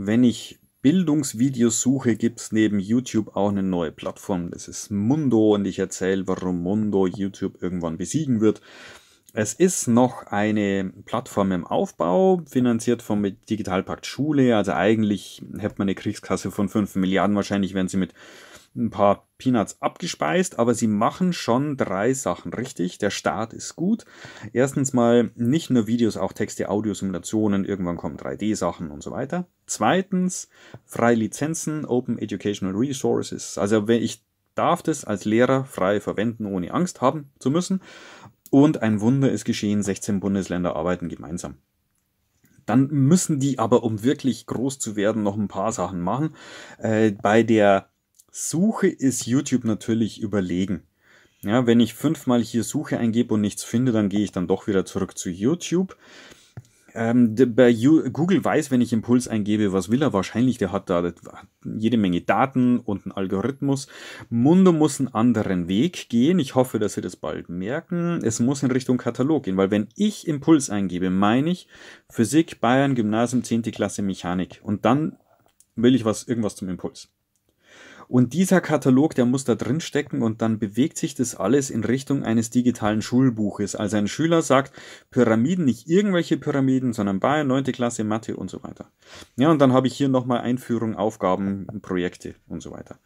Wenn ich Bildungsvideos suche, gibt es neben YouTube auch eine neue Plattform. Das ist Mundo und ich erzähle, warum Mundo YouTube irgendwann besiegen wird. Es ist noch eine Plattform im Aufbau, finanziert vom Digitalpakt Schule. Also eigentlich hätte man eine Kriegskasse von 5 Milliarden. Wahrscheinlich wenn sie mit ein paar Peanuts abgespeist, aber sie machen schon drei Sachen richtig. Der Start ist gut. Erstens mal nicht nur Videos, auch Texte, Audiosimulationen, irgendwann kommen 3D-Sachen und so weiter. Zweitens, freie Lizenzen, Open Educational Resources. Also wenn ich darf das als Lehrer frei verwenden, ohne Angst haben zu müssen. Und ein Wunder ist geschehen, 16 Bundesländer arbeiten gemeinsam dann müssen die aber, um wirklich groß zu werden, noch ein paar Sachen machen. Äh, bei der Suche ist YouTube natürlich überlegen. Ja, wenn ich fünfmal hier Suche eingebe und nichts finde, dann gehe ich dann doch wieder zurück zu YouTube. Ähm, bei Google weiß, wenn ich Impuls eingebe, was will er wahrscheinlich, der hat da jede Menge Daten und einen Algorithmus. Mundo muss einen anderen Weg gehen. Ich hoffe, dass Sie das bald merken. Es muss in Richtung Katalog gehen, weil wenn ich Impuls eingebe, meine ich Physik, Bayern, Gymnasium, 10. Klasse, Mechanik und dann will ich was, irgendwas zum Impuls. Und dieser Katalog, der muss da drin stecken und dann bewegt sich das alles in Richtung eines digitalen Schulbuches. Also ein Schüler sagt Pyramiden, nicht irgendwelche Pyramiden, sondern Bayern, 9. Klasse, Mathe und so weiter. Ja, und dann habe ich hier nochmal Einführung, Aufgaben, Projekte und so weiter.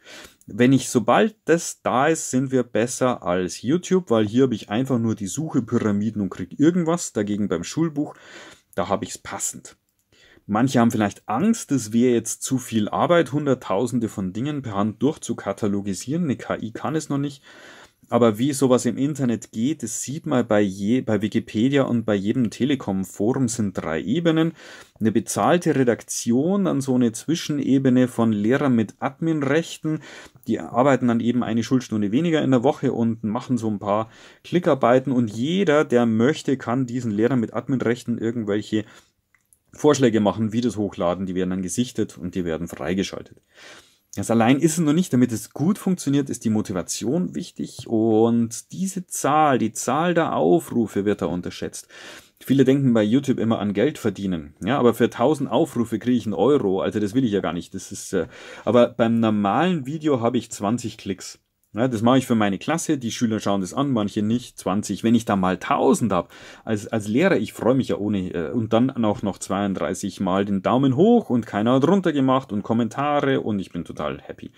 Wenn ich, sobald das da ist, sind wir besser als YouTube, weil hier habe ich einfach nur die Suche Pyramiden und kriege irgendwas. Dagegen beim Schulbuch, da habe ich es passend. Manche haben vielleicht Angst, es wäre jetzt zu viel Arbeit, Hunderttausende von Dingen per Hand durchzukatalogisieren. Eine KI kann es noch nicht. Aber wie sowas im Internet geht, das sieht man bei, je, bei Wikipedia und bei jedem Telekom-Forum sind drei Ebenen. Eine bezahlte Redaktion, dann so eine Zwischenebene von Lehrern mit Adminrechten. Die arbeiten dann eben eine Schulstunde weniger in der Woche und machen so ein paar Klickarbeiten. Und jeder, der möchte, kann diesen Lehrern mit Adminrechten irgendwelche Vorschläge machen, wie das hochladen. Die werden dann gesichtet und die werden freigeschaltet. Das allein ist es noch nicht. Damit es gut funktioniert, ist die Motivation wichtig und diese Zahl, die Zahl der Aufrufe wird da unterschätzt. Viele denken bei YouTube immer an Geld verdienen. Ja, aber für 1000 Aufrufe kriege ich einen Euro. Also das will ich ja gar nicht. Das ist, äh, aber beim normalen Video habe ich 20 Klicks. Ja, ne, Das mache ich für meine Klasse, die Schüler schauen das an, manche nicht, 20. Wenn ich da mal 1000 habe, als, als Lehrer, ich freue mich ja ohne. Äh, und dann auch noch 32 Mal den Daumen hoch und keiner hat runtergemacht und Kommentare und ich bin total happy.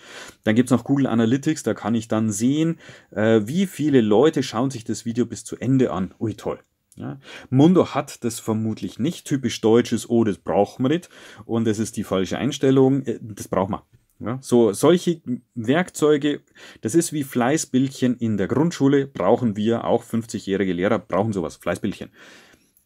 Dann gibt's noch Google Analytics, da kann ich dann sehen, äh, wie viele Leute schauen sich das Video bis zu Ende an. Ui, toll. Ja. Mundo hat das vermutlich nicht. Typisch deutsches, oh, das braucht man nicht. Und das ist die falsche Einstellung. Äh, das braucht man. Ja, so solche Werkzeuge, das ist wie Fleißbildchen in der Grundschule, brauchen wir, auch 50-jährige Lehrer brauchen sowas, Fleißbildchen.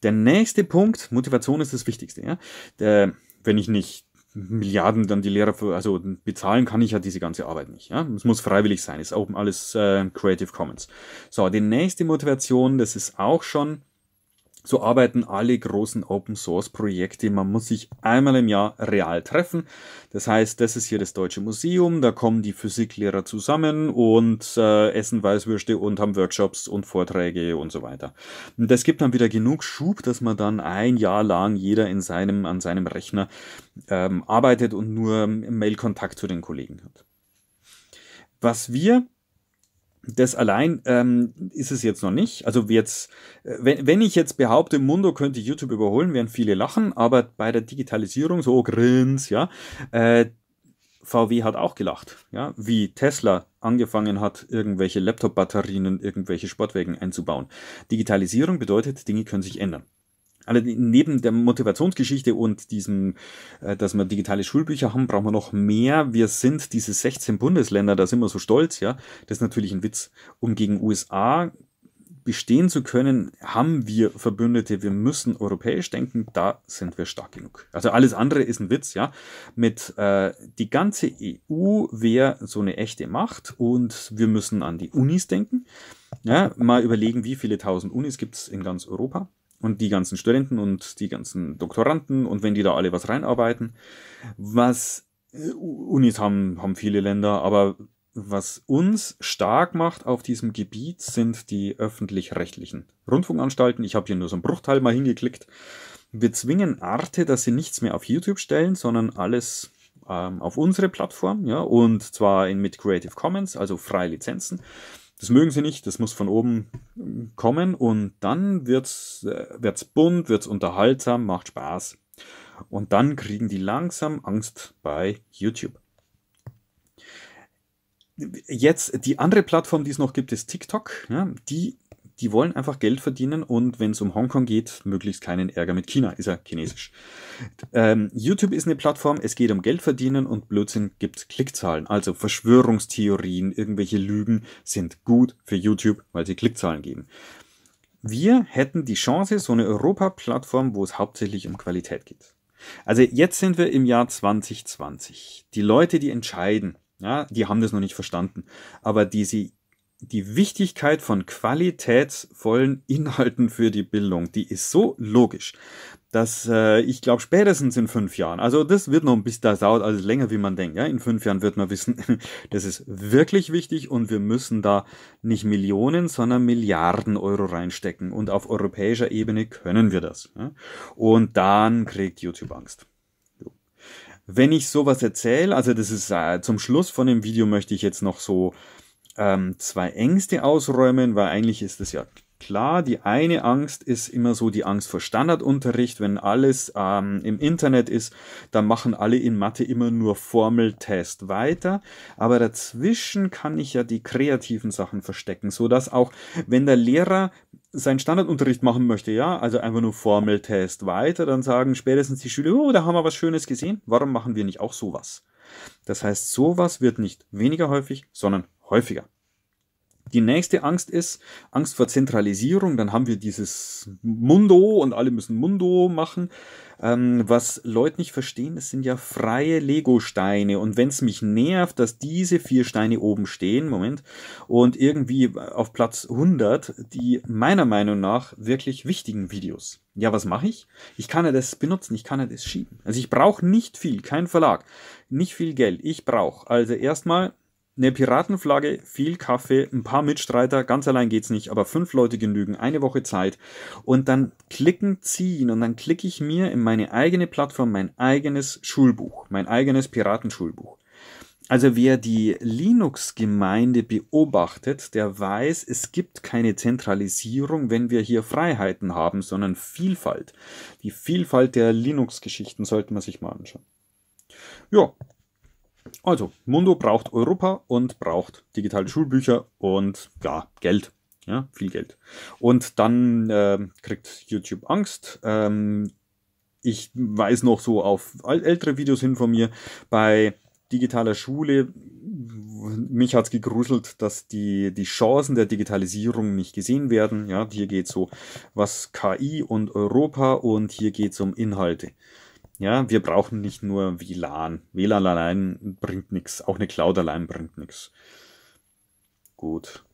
Der nächste Punkt, Motivation ist das Wichtigste. Ja? Der, wenn ich nicht Milliarden dann die Lehrer für, also bezahlen kann ich ja diese ganze Arbeit nicht. Ja? Es muss freiwillig sein, ist auch alles äh, Creative Commons. So, die nächste Motivation, das ist auch schon so arbeiten alle großen Open Source Projekte. Man muss sich einmal im Jahr real treffen. Das heißt, das ist hier das Deutsche Museum. Da kommen die Physiklehrer zusammen und äh, essen Weißwürste und haben Workshops und Vorträge und so weiter. Und das gibt dann wieder genug Schub, dass man dann ein Jahr lang jeder in seinem, an seinem Rechner ähm, arbeitet und nur Mail-Kontakt zu den Kollegen hat. Was wir das allein ähm, ist es jetzt noch nicht. Also jetzt, äh, wenn, wenn ich jetzt behaupte, Mundo könnte YouTube überholen, werden viele lachen, aber bei der Digitalisierung, so oh, grins, ja, äh, VW hat auch gelacht, ja, wie Tesla angefangen hat, irgendwelche Laptop-Batterien in irgendwelche Sportwagen einzubauen. Digitalisierung bedeutet, Dinge können sich ändern. Also neben der Motivationsgeschichte und diesem, äh, dass wir digitale Schulbücher haben, brauchen wir noch mehr. Wir sind diese 16 Bundesländer, da sind wir so stolz, ja. Das ist natürlich ein Witz, um gegen USA bestehen zu können, haben wir Verbündete, wir müssen europäisch denken, da sind wir stark genug. Also alles andere ist ein Witz, ja. Mit äh, die ganze EU wäre so eine echte Macht und wir müssen an die Unis denken. Ja, mal überlegen, wie viele tausend Unis gibt es in ganz Europa und die ganzen Studenten und die ganzen Doktoranden und wenn die da alle was reinarbeiten, was äh, Unis haben, haben viele Länder, aber was uns stark macht auf diesem Gebiet sind die öffentlich-rechtlichen Rundfunkanstalten. Ich habe hier nur so einen Bruchteil mal hingeklickt. Wir zwingen Arte, dass sie nichts mehr auf YouTube stellen, sondern alles ähm, auf unsere Plattform, ja, und zwar in, mit Creative Commons, also freie Lizenzen. Das mögen sie nicht, das muss von oben kommen und dann wird's, äh, wird's bunt, wird's unterhaltsam, macht Spaß. Und dann kriegen die langsam Angst bei YouTube. Jetzt die andere Plattform, die es noch gibt, ist TikTok. Ja, die die wollen einfach Geld verdienen und wenn es um Hongkong geht, möglichst keinen Ärger mit China, ist ja chinesisch. Ähm, YouTube ist eine Plattform, es geht um Geld verdienen und Blödsinn gibt Klickzahlen. Also Verschwörungstheorien, irgendwelche Lügen sind gut für YouTube, weil sie Klickzahlen geben. Wir hätten die Chance, so eine Europa-Plattform, wo es hauptsächlich um Qualität geht. Also jetzt sind wir im Jahr 2020. Die Leute, die entscheiden, ja, die haben das noch nicht verstanden. Aber die, sie die Wichtigkeit von qualitätsvollen Inhalten für die Bildung, die ist so logisch, dass äh, ich glaube spätestens in fünf Jahren, also das wird noch ein bisschen, das dauert alles länger, wie man denkt, ja? in fünf Jahren wird man wissen, das ist wirklich wichtig und wir müssen da nicht Millionen, sondern Milliarden Euro reinstecken und auf europäischer Ebene können wir das. Ja? Und dann kriegt YouTube Angst. Wenn ich sowas erzähle, also das ist äh, zum Schluss von dem Video möchte ich jetzt noch so ähm, zwei Ängste ausräumen, weil eigentlich ist es ja klar, die eine Angst ist immer so die Angst vor Standardunterricht. Wenn alles ähm, im Internet ist, dann machen alle in Mathe immer nur Formeltest weiter. Aber dazwischen kann ich ja die kreativen Sachen verstecken, sodass auch wenn der Lehrer seinen Standardunterricht machen möchte, ja, also einfach nur Formeltest weiter, dann sagen spätestens die Schüler, oh, da haben wir was Schönes gesehen, warum machen wir nicht auch sowas? Das heißt, sowas wird nicht weniger häufig, sondern häufiger. Die nächste Angst ist Angst vor Zentralisierung. Dann haben wir dieses Mundo und alle müssen Mundo machen. Ähm, was Leute nicht verstehen, es sind ja freie Lego-Steine. Und wenn es mich nervt, dass diese vier Steine oben stehen, Moment, und irgendwie auf Platz 100 die meiner Meinung nach wirklich wichtigen Videos. Ja, was mache ich? Ich kann ja das benutzen, ich kann ja das schieben. Also ich brauche nicht viel, kein Verlag, nicht viel Geld. Ich brauche also erstmal eine Piratenflagge, viel Kaffee, ein paar Mitstreiter, ganz allein geht's nicht, aber fünf Leute genügen, eine Woche Zeit und dann klicken, ziehen und dann klicke ich mir in meine eigene Plattform mein eigenes Schulbuch, mein eigenes Piratenschulbuch. Also wer die Linux-Gemeinde beobachtet, der weiß, es gibt keine Zentralisierung, wenn wir hier Freiheiten haben, sondern Vielfalt. Die Vielfalt der Linux-Geschichten sollte man sich mal anschauen. Ja, also, Mundo braucht Europa und braucht digitale Schulbücher und ja, Geld. Ja, viel Geld. Und dann äh, kriegt YouTube Angst. Ähm, ich weiß noch so auf ältere Videos hin von mir, bei digitaler Schule, mich hat es gegruselt, dass die, die Chancen der Digitalisierung nicht gesehen werden. Ja, hier geht es so was KI und Europa und hier geht es um Inhalte. Ja, wir brauchen nicht nur WLAN. WLAN allein bringt nichts. Auch eine Cloud allein bringt nichts. Gut.